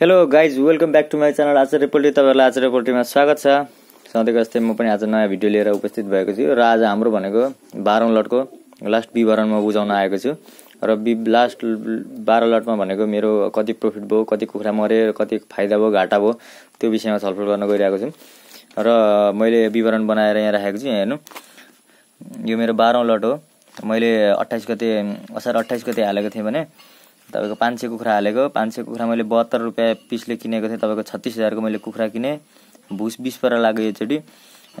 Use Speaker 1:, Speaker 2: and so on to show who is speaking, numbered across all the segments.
Speaker 1: hello guys welcome back to my channel Acharya poultry तपाईँहरूलाई आचार्य पोल्टीमा स्वागत छ सधैँको जस्तै म पनि आज नयाँ भिडियो लिएर उपस्थित भएको छु र आज हाम्रो भनेको बाह्रौँ लटको लास्ट विवरण म बुझाउन आएको छु र बि लास्ट बाह्र लटमा भनेको मेरो कति प्रफिट भयो कति कुखुरा मऱ्यो कति फाइदा भयो घाटा भयो त्यो विषयमा छलफल गर्न गइरहेको छु र मैले विवरण बनाएर यहाँ राखेको छु यहाँ हेर्नु यो मेरो बाह्रौँ लट हो मैले अट्ठाइस गते असार अट्ठाइस गते हालेको थिएँ भने तपाईँको पाँच सय कुखुरा हालेको पाँच सय कुखुरा मैले बहत्तर रुपियाँ पिसले किनेको थिएँ तपाईँको छत्तिस हजारको मैले कुखुरा किनेँ भुस बिस पर लाग्यो योचोटि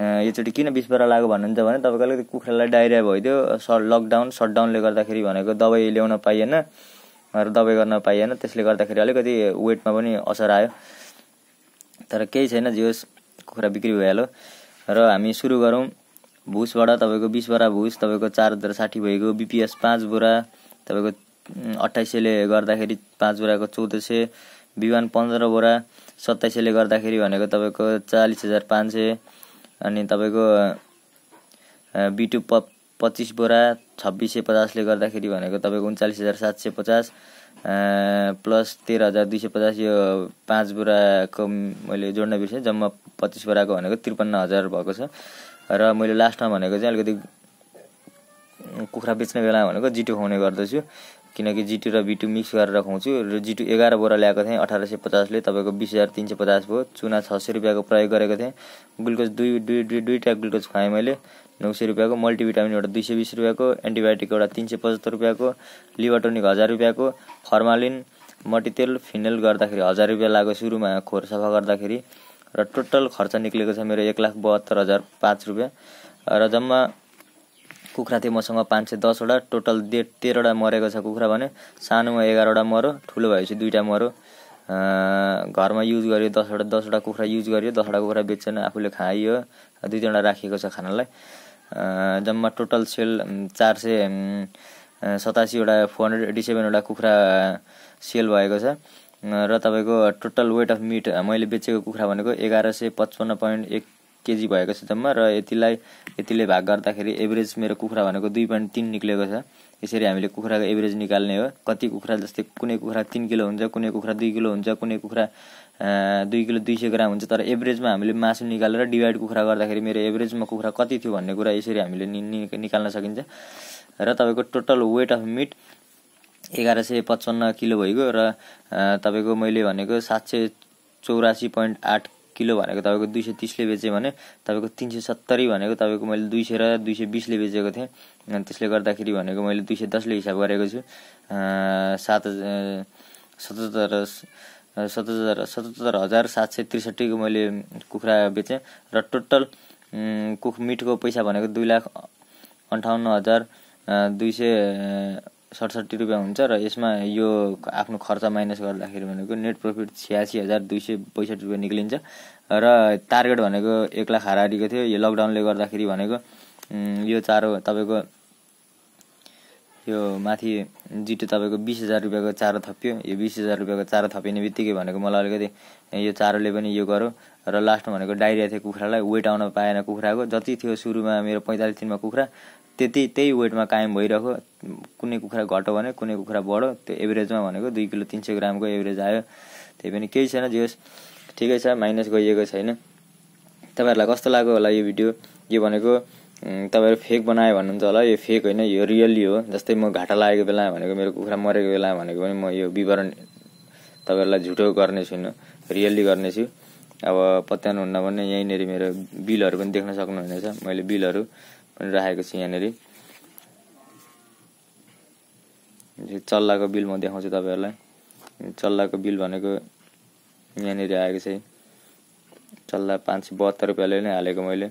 Speaker 1: योचोटि किन बिस पर लाग्यो भन्नुहुन्छ भने तपाईँको अलिकति कुखुरालाई डाइरिया भइदियो स लकडाउन सटडाउनले गर्दाखेरि भनेको दबाई ल्याउन पाइएन र दबाई गर्न पाइएन त्यसले गर्दाखेरि अलिकति वेटमा पनि असर आयो तर केही छैन जे होस् कुखुरा बिक्री भइहाल्यो र हामी सुरु गरौँ भुसबाट तपाईँको बिस बोरा भुस तपाईँको चार हजार साठी भइगयो बिपिएस पाँच बोरा तपाईँको अट्ठाइस सयले गर्दाखेरि पाँच बोराको चौध सय बिहान पन्ध्र बोरा सत्ताइस सयले गर्दाखेरि भनेको तपाईँको चालिस हजार पाँच सय अनि तपाईँको बिटु प पच्चिस बोरा छब्बिस सय पचासले गर्दाखेरि भनेको तपाईँको उन्चालिस हजार सात सय पचास प्लस तेह्र हजार दुई सय पचास यो पाँच बोराको मैले जोड्न बिर्सेँ जम्मा पच्चिस बोराको भनेको त्रिपन्न हजार भएको छ र मैले लास्टमा भनेको चाहिँ अलिकति कुखुरा बेच्ने बेला भनेको जिटो खुवाउने गर्दछु किनकि जिटु र बिटु मिक्स गरेर खुवाउँछु र जिटु एघार बोरा ल्याएको थिएँ अठार सय पचासले तपाईँको बिस हजार तिन सय पचास भयो चुना छ सय रुपियाँको प्रयोग गरेको थिएँ ग्लुकोज दुई दुई दुई दुईवटा ग्लुकोज खुवाएँ मैले नौ सय रुपियाँको मल्टिभिटामिन एउटा दुई सय बिस रुपियाँको एन्टिबायोटिक एउटा तिन सय पचहत्तर रुपियाँको लिभाटोनिक हजार रुपियाँको फर्मालिन मटितेल फिनेल गर्दाखेरि हजार रुपियाँ लाग्यो सुरुमा खोर सफा गर्दाखेरि र टोटल खर्च निक्लेको छ मेरो एक लाख बहत्तर हजार पाँच रुपियाँ र जम्मा कुखुरा थियो मसँग पाँच सय दसवटा टोटल दे तेह्रवटा मरेको छ कुखुरा भने सानोमा एघारवटा मऱ्यो ठुलो भएपछि दुईवटा मऱ्यो घरमा युज गर्यो दसवटा दसवटा कुखुरा युज गर्यो दसवटा कुखुरा बेचेन आफूले खाइयो दुई तिनवटा राखिएको छ खानालाई जम्मा टोटल सेल चार सय सतासीवटा फोर हन्ड्रेड एट्टी सेभेनवटा कुखुरा सेल भएको छ र तपाईँको टोटल वेट अफ मिट मैले बेचेको कुखुरा भनेको एघार सय पचपन्न पोइन्ट एक केजी भएको छ जम्मा र यतिलाई यतिले भाग गर्दाखेरि एभरेज मेरो कुखुरा भनेको दुई पोइन्ट तिन निक्लेको छ यसरी हामीले कुखुराको एभरेज निकाल्ने हो कति कुखुरा जस्तै कुनै कुखुरा तिन किलो हुन्छ कुनै कुखुरा दुई किलो हुन्छ कुनै कुखुरा दुई किलो दुई सय ग्राम हुन्छ तर एभरेजमा हामीले मासु निकालेर डिभाइड कुखुरा गर्दाखेरि मेरो एभरेजमा कुखुरा कति थियो भन्ने कुरा यसरी हामीले निकाल्न सकिन्छ र तपाईँको टोटल वेट अफ मिट एघार सय पचपन्न किलो भइगयो र तपाईँको मैले भनेको सात सय चौरासी पोइन्ट आठ किलो भनेको तपाईँको दुई सय तिसले बेचेँ भने तपाईँको तिन सय सत्तरी भनेको तपाईँको मैले दुई सय र दुई सय बिसले बेचेको थिएँ अनि त्यसले गर्दाखेरि भनेको मैले दुई सय दसले हिसाब गरेको छु सात सतहत्तर सतहत्तर सतहत्तर हजार सात सय त्रिसठीको मैले कुखुरा बेचेँ र टोटल कुख मिटको पैसा भनेको दुई लाख अन्ठाउन्न हजार दुई सय सडसठी रुपियाँ हुन्छ र यसमा यो आफ्नो खर्च माइनस गर्दाखेरि भनेको नेट प्रफिट छ्यासी हजार दुई सय पैँसठी रुपियाँ निक्लिन्छ र टार्गेट भनेको एक लाख हाराहारीको थियो यो लकडाउनले गर्दाखेरि भनेको यो चारो तपाईँको यो माथि जिटो तपाईँको बिस हजार रुपियाँको चारो थप्यो यो बिस हजार रुपियाँको चारो थपिने बित्तिकै भनेको मलाई अलिकति यो चारोले पनि यो गरौँ र लास्टमा भनेको डाइरिया थियो कुखुरालाई वेट आउन पाएन कुखुराको जति थियो सुरुमा मेरो पैँतालिस दिनमा कुखुरा त्यति त्यही वेटमा कायम भइरहेको कुनै कुखुरा घट्यो भने कुनै कुखुरा बढो त्यो एभरेजमा भनेको दुई किलो तिन सय ग्रामको एभरेज आयो त्यही पनि केही छैन जे होस् ठिकै छ माइनस गइएको छैन तपाईँहरूलाई कस्तो लाग्यो होला यो भिडियो यो भनेको तपाईँहरू फेक बनायो भन्नुहुन्छ होला यो फेक होइन यो रियली हो जस्तै म घाटा लागेको बेला भनेको मेरो कुखुरा मरेको बेला भनेको पनि म यो विवरण तपाईँहरूलाई झुटो गर्ने छुइनँ रियल्ली गर्नेछु अब पत्याउनुहुन्न भने यहीँनिर मेरो बिलहरू पनि देख्न सक्नुहुनेछ मैले बिलहरू पनि राखेको छु यहाँनिर चल्लाको बिल म देखाउँछु तपाईँहरूलाई चल्लाको बिल भनेको यहाँनिर आएको छ चल्ला पाँच सय बहत्तर रुपियाँले नै हालेको मैले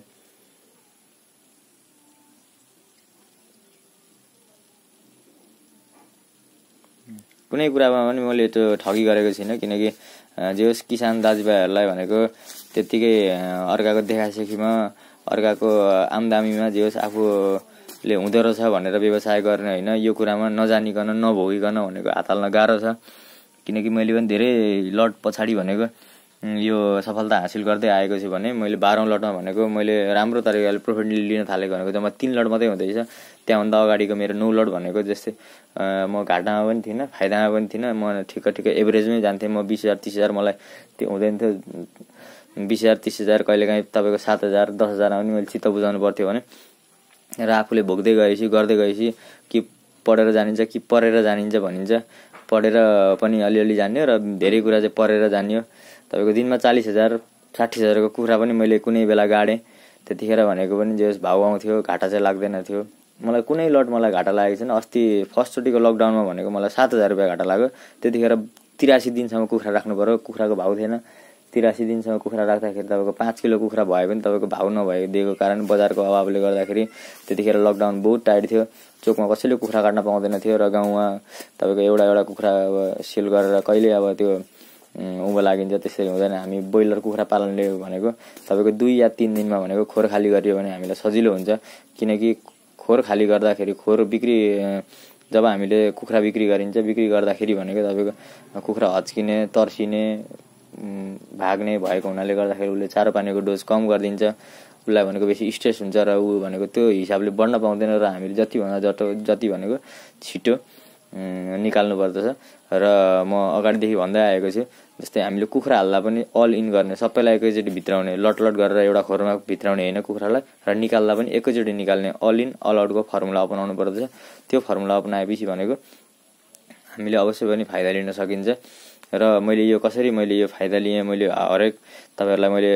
Speaker 1: कुनै कुरामा पनि मैले त्यो ठगी गरेको छुइनँ किनकि जे होस् किसान दाजुभाइहरूलाई भनेको त्यत्तिकै अर्काको देखासेखीमा अर्काको आमदामीमा जे होस् आफूले हुँदो रहेछ भनेर व्यवसाय गर्ने होइन यो कुरामा नजानिकन नभोगिकन भनेको हात हाल्न गाह्रो छ किनकि मैले पनि धेरै लट पछाडि भनेको यो सफलता हासिल गर्दै आएको छु भने मैले बाह्रौँ लटमा भनेको मैले राम्रो तरिकाले प्रोफिट लिन थालेको भनेको जम्मा तिन लट मात्रै हुँदैछ त्यहाँभन्दा अगाडिको मेरो नौ लट भनेको जस्तै म घाटामा पनि थिइनँ फाइदामा पनि थिइनँ म ठिक्क ठिक्क एभरेजमै जान्थेँ म बिस हजार तिस हजार मलाई त्यो हुँदैन थियो बिस हजार तिस हजार कहिलेकाहीँ तपाईँको सात हजार दस हजारमा पनि मैले चित्त बुझाउनु पर्थ्यो भने र आफूले भोग्दै गएपछि गर्दै गएपछि कि पढेर जानिन्छ कि पढेर जानिन्छ भनिन्छ पढेर पनि अलिअलि जान्यो र धेरै कुरा चाहिँ पढेर जान्यो तपाईँको दिनमा चालिस हजार साठी हजारको कुखुरा पनि मैले कुनै बेला गाडेँ त्यतिखेर भनेको पनि जे भाउ आउँथ्यो घाटा चाहिँ लाग्दैन थियो मलाई कुनै लट मलाई घाटा लागेको छैन अस्ति फर्स्टचोटिको लकडाउनमा भनेको मलाई सात हजार रुपियाँ घाटा लाग्यो त्यतिखेर तिरासी दिनसम्म कुखुरा राख्नु पऱ्यो कुखुराको भाउ थिएन तिरासी दिनसम्म कुखुरा राख्दाखेरि तपाईँको पाँच किलो कुखुरा भए पनि तपाईँको भाउ नभइदिएको कारण बजारको अभावले गर्दाखेरि त्यतिखेर लकडाउन बहुत टाइट थियो चोकमा कसैले कुखुरा काट्न पाउँदैन थियो र गाउँमा तपाईँको एउटा एउटा कुखुरा अब सेल गरेर कहिले अब त्यो उँभो लागिन्छ त्यसरी हुँदैन हामी ब्रोइलर कुखुरा पालनले भनेको तपाईँको दुई या तिन दिनमा भनेको खोर खाली गरियो भने हामीलाई सजिलो हुन्छ किनकि खोर खाली गर्दाखेरि खोर बिक्री जब हामीले कुखुरा बिक्री गरिन्छ बिक्री गर्दाखेरि भनेको तपाईँको कुखुरा हच्किने तर्सिने भाग्ने भएको हुनाले गर्दाखेरि उसले चारो पानीको डोज कम गरिदिन्छ उसलाई भनेको बेसी स्ट्रेस हुन्छ र ऊ भनेको त्यो हिसाबले बढ्न पाउँदैन र हामीले जतिभन्दा जटो जति भनेको छिटो निकाल्नु पर्दछ र म अगाडिदेखि भन्दै आएको छु जस्तै हामीले कुखुरा हाल्दा पनि अल इन गर्ने सबैलाई एकैचोटि भित्राउने लटलट गरेर एउटा खोरमा भित्राउने होइन कुखुरालाई र निकाल्दा पनि एकैचोटि निकाल्ने अल इन अल आउटको फर्मुला अपनाउनु पर्दछ त्यो फर्मुला अपनाएपछि भनेको हामीले अवश्य पनि फाइदा लिन सकिन्छ र मैले यो कसरी मैले यो फाइदा लिएँ मैले हरेक तपाईँहरूलाई मैले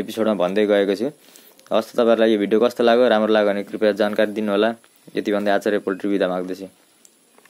Speaker 1: एपिसोडमा भन्दै गएको छु हस् तपाईँहरूलाई यो भिडियो कस्तो लाग्यो राम्रो लाग्यो भने कृपया जानकारी दिनुहोला यति भन्दै आचार्य पोल्ट्री विधा माग्दैछु